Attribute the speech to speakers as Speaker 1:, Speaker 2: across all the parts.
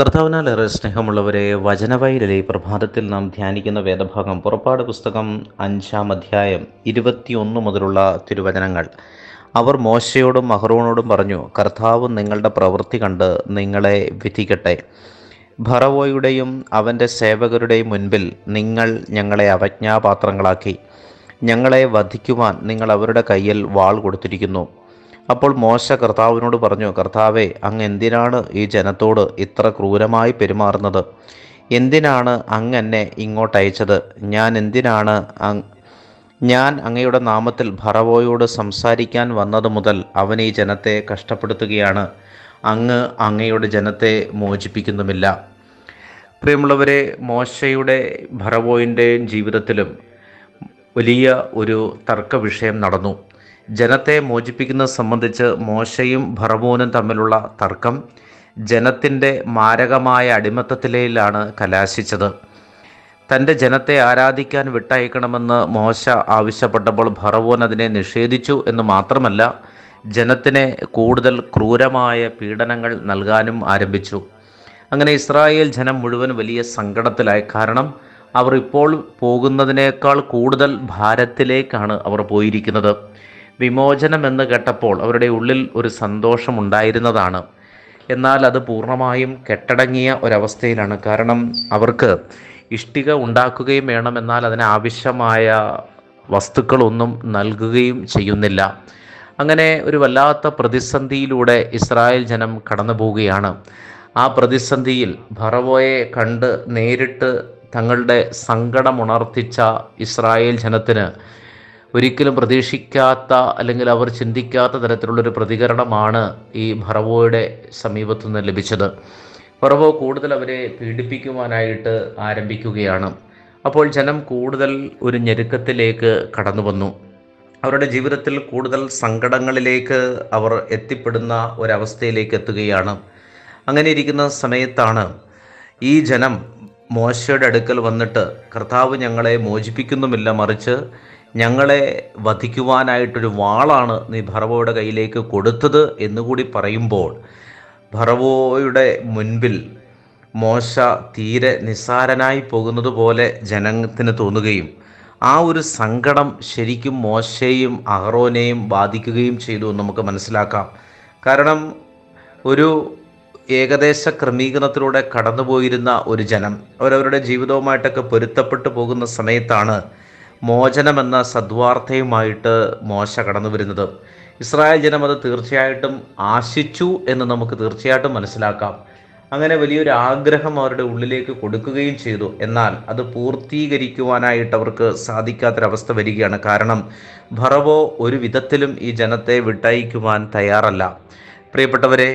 Speaker 1: കർത്താവിനാൽ ഏറെ സ്നേഹമുള്ളവരെ വചനവൈരലി പ്രഭാതത്തിൽ നാം ധ്യാനിക്കുന്ന വേദഭാഗം പുറപ്പാട് പുസ്തകം അഞ്ചാം അധ്യായം ഇരുപത്തിയൊന്ന് മുതലുള്ള തിരുവചനങ്ങൾ അവർ മോശയോടും മഹ്റോനോടും പറഞ്ഞു കർത്താവ് നിങ്ങളുടെ പ്രവൃത്തി കണ്ട് നിങ്ങളെ വിധിക്കട്ടെ ഭറവോയുടെയും അവൻ്റെ സേവകരുടെയും മുൻപിൽ നിങ്ങൾ ഞങ്ങളെ അവജ്ഞാപാത്രങ്ങളാക്കി ഞങ്ങളെ വധിക്കുവാൻ നിങ്ങൾ അവരുടെ കയ്യിൽ വാൾ കൊടുത്തിരിക്കുന്നു അപ്പോൾ മോശ കർത്താവിനോട് പറഞ്ഞു കർത്താവെ അങ്ങ് എന്തിനാണ് ഈ ജനത്തോട് ഇത്ര ക്രൂരമായി പെരുമാറുന്നത് എന്തിനാണ് അങ്ങ് എന്നെ ഇങ്ങോട്ട് അയച്ചത് ഞാൻ എന്തിനാണ് ഞാൻ അങ്ങയുടെ നാമത്തിൽ ഭറവോയോട് സംസാരിക്കാൻ വന്നത് മുതൽ അവൻ ഈ ജനത്തെ കഷ്ടപ്പെടുത്തുകയാണ് അങ്ങ് അങ്ങയുടെ ജനത്തെ മോചിപ്പിക്കുന്നുമില്ല പ്രിയമുള്ളവരെ മോശയുടെ ഭറവോയിൻ്റെയും ജീവിതത്തിലും വലിയ ഒരു തർക്ക വിഷയം നടന്നു ജനത്തെ മോചിപ്പിക്കുന്നത് സംബന്ധിച്ച് മോശയും ഭർമൂനും തമ്മിലുള്ള തർക്കം ജനത്തിൻ്റെ മാരകമായ അടിമത്തത്തിലയിലാണ് കലാശിച്ചത് തൻ്റെ ജനത്തെ ആരാധിക്കാൻ വിട്ടയക്കണമെന്ന് മോശ ആവശ്യപ്പെട്ടപ്പോൾ ഭറവൂൻ അതിനെ നിഷേധിച്ചു എന്ന് മാത്രമല്ല ജനത്തിനെ കൂടുതൽ ക്രൂരമായ പീഡനങ്ങൾ നൽകാനും ആരംഭിച്ചു അങ്ങനെ ഇസ്രായേൽ ജനം മുഴുവൻ വലിയ സങ്കടത്തിലായി കാരണം അവർ ഇപ്പോൾ പോകുന്നതിനേക്കാൾ കൂടുതൽ ഭാരത്തിലേക്കാണ് അവർ പോയിരിക്കുന്നത് വിമോചനം എന്ന് കേട്ടപ്പോൾ അവരുടെ ഉള്ളിൽ ഒരു സന്തോഷമുണ്ടായിരുന്നതാണ് എന്നാൽ അത് പൂർണ്ണമായും കെട്ടടങ്ങിയ ഒരവസ്ഥയിലാണ് കാരണം അവർക്ക് ഇഷ്ടിക ഉണ്ടാക്കുകയും വേണം എന്നാൽ അതിനാവശ്യമായ ആവശ്യമായ വസ്തുക്കളൊന്നും നൽകുകയും ചെയ്യുന്നില്ല അങ്ങനെ ഒരു വല്ലാത്ത പ്രതിസന്ധിയിലൂടെ ഇസ്രായേൽ ജനം കടന്നു പോവുകയാണ് ആ പ്രതിസന്ധിയിൽ ഭറവോയെ കണ്ട് നേരിട്ട് തങ്ങളുടെ സങ്കടമുണർത്തിച്ച ഇസ്രായേൽ ജനത്തിന് ഒരിക്കലും പ്രതീക്ഷിക്കാത്ത അല്ലെങ്കിൽ അവർ ചിന്തിക്കാത്ത തരത്തിലുള്ളൊരു പ്രതികരണമാണ് ഈ ഭറവോയുടെ സമീപത്തു നിന്ന് ലഭിച്ചത് ഭറവോ കൂടുതൽ അവരെ പീഡിപ്പിക്കുവാനായിട്ട് ആരംഭിക്കുകയാണ് അപ്പോൾ ജനം കൂടുതൽ ഒരു ഞെരുക്കത്തിലേക്ക് കടന്നു വന്നു അവരുടെ ജീവിതത്തിൽ കൂടുതൽ സങ്കടങ്ങളിലേക്ക് അവർ എത്തിപ്പെടുന്ന ഒരവസ്ഥയിലേക്ക് എത്തുകയാണ് അങ്ങനെ ഇരിക്കുന്ന സമയത്താണ് ഈ ജനം മോശയുടെ അടുക്കൽ വന്നിട്ട് കർത്താവ് ഞങ്ങളെ മോചിപ്പിക്കുന്നുമില്ല മറിച്ച് ഞങ്ങളെ വധിക്കുവാനായിട്ടൊരു വാളാണ് നീ ഭർവോയുടെ കയ്യിലേക്ക് കൊടുത്തത് എന്നുകൂടി പറയുമ്പോൾ ഭർവോയുടെ മുൻപിൽ മോശ തീരെ നിസ്സാരനായി പോകുന്നത് പോലെ ജനത്തിന് തോന്നുകയും ആ ഒരു സങ്കടം ശരിക്കും മോശയും അഹ്റോനെയും ബാധിക്കുകയും ചെയ്തു എന്ന് നമുക്ക് മനസ്സിലാക്കാം കാരണം ഒരു ഏകദേശ ക്രമീകരണത്തിലൂടെ കടന്നുപോയിരുന്ന ഒരു ജനം അവരവരുടെ ജീവിതവുമായിട്ടൊക്കെ പൊരുത്തപ്പെട്ടു പോകുന്ന സമയത്താണ് മോചനമെന്ന സദ്വാർത്ഥയുമായിട്ട് മോശ കടന്നു വരുന്നത് ഇസ്രായേൽ ജനം അത് തീർച്ചയായിട്ടും ആശിച്ചു എന്ന് നമുക്ക് തീർച്ചയായിട്ടും മനസ്സിലാക്കാം അങ്ങനെ വലിയൊരു ആഗ്രഹം അവരുടെ ഉള്ളിലേക്ക് കൊടുക്കുകയും ചെയ്തു എന്നാൽ അത് പൂർത്തീകരിക്കുവാനായിട്ട് അവർക്ക് സാധിക്കാത്തൊരവസ്ഥ വരികയാണ് കാരണം ഭറവോ ഒരു വിധത്തിലും ഈ ജനത്തെ വിട്ടയക്കുവാൻ തയ്യാറല്ല പ്രിയപ്പെട്ടവരെ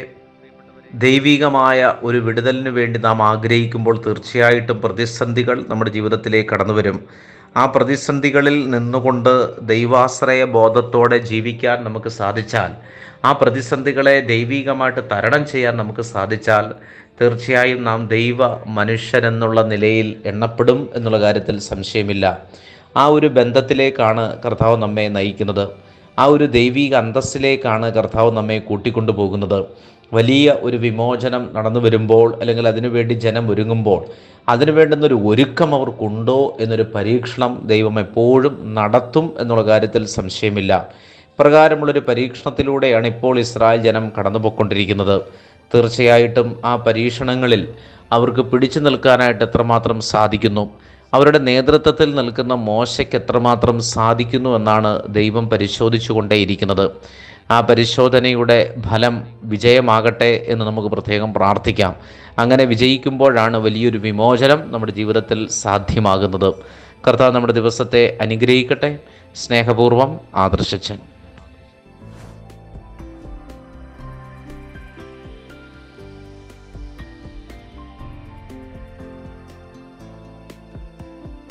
Speaker 1: ദൈവികമായ ഒരു വിടുതലിന് വേണ്ടി നാം ആഗ്രഹിക്കുമ്പോൾ തീർച്ചയായിട്ടും പ്രതിസന്ധികൾ നമ്മുടെ ജീവിതത്തിലേക്ക് കടന്നു വരും ആ പ്രതിസന്ധികളിൽ നിന്നുകൊണ്ട് ദൈവാശ്രയ ബോധത്തോടെ ജീവിക്കാൻ നമുക്ക് സാധിച്ചാൽ ആ പ്രതിസന്ധികളെ ദൈവികമായിട്ട് തരണം ചെയ്യാൻ നമുക്ക് സാധിച്ചാൽ തീർച്ചയായും നാം ദൈവ മനുഷ്യരെന്നുള്ള നിലയിൽ എണ്ണപ്പെടും എന്നുള്ള കാര്യത്തിൽ സംശയമില്ല ആ ഒരു ബന്ധത്തിലേക്കാണ് കർത്താവ് നമ്മെ നയിക്കുന്നത് ആ ഒരു ദൈവിക അന്തസ്സിലേക്കാണ് കർത്താവ് നമ്മെ കൂട്ടിക്കൊണ്ടുപോകുന്നത് വലിയ ഒരു വിമോചനം നടന്നു വരുമ്പോൾ അല്ലെങ്കിൽ അതിനുവേണ്ടി ജനം ഒരുങ്ങുമ്പോൾ അതിനു വേണ്ടുന്നൊരു ഒരുക്കം അവർക്കുണ്ടോ എന്നൊരു പരീക്ഷണം ദൈവം എപ്പോഴും നടത്തും എന്നുള്ള കാര്യത്തിൽ സംശയമില്ല ഇപ്രകാരമുള്ളൊരു പരീക്ഷണത്തിലൂടെയാണ് ഇപ്പോൾ ഇസ്രായേൽ ജനം കടന്നുപോയിക്കൊണ്ടിരിക്കുന്നത് തീർച്ചയായിട്ടും ആ പരീക്ഷണങ്ങളിൽ അവർക്ക് പിടിച്ചു നിൽക്കാനായിട്ട് എത്രമാത്രം സാധിക്കുന്നു അവരുടെ നേതൃത്വത്തിൽ നിൽക്കുന്ന മോശയ്ക്ക് എത്രമാത്രം സാധിക്കുന്നു എന്നാണ് ദൈവം പരിശോധിച്ചുകൊണ്ടേയിരിക്കുന്നത് ആ പരിശോധനയുടെ ഫലം വിജയമാകട്ടെ എന്ന് നമുക്ക് പ്രത്യേകം പ്രാർത്ഥിക്കാം അങ്ങനെ വിജയിക്കുമ്പോഴാണ് വലിയൊരു വിമോചനം നമ്മുടെ ജീവിതത്തിൽ സാധ്യമാകുന്നത് കർത്താവ് നമ്മുടെ ദിവസത്തെ അനുഗ്രഹിക്കട്ടെ സ്നേഹപൂർവം ആദർശിച്ചൻ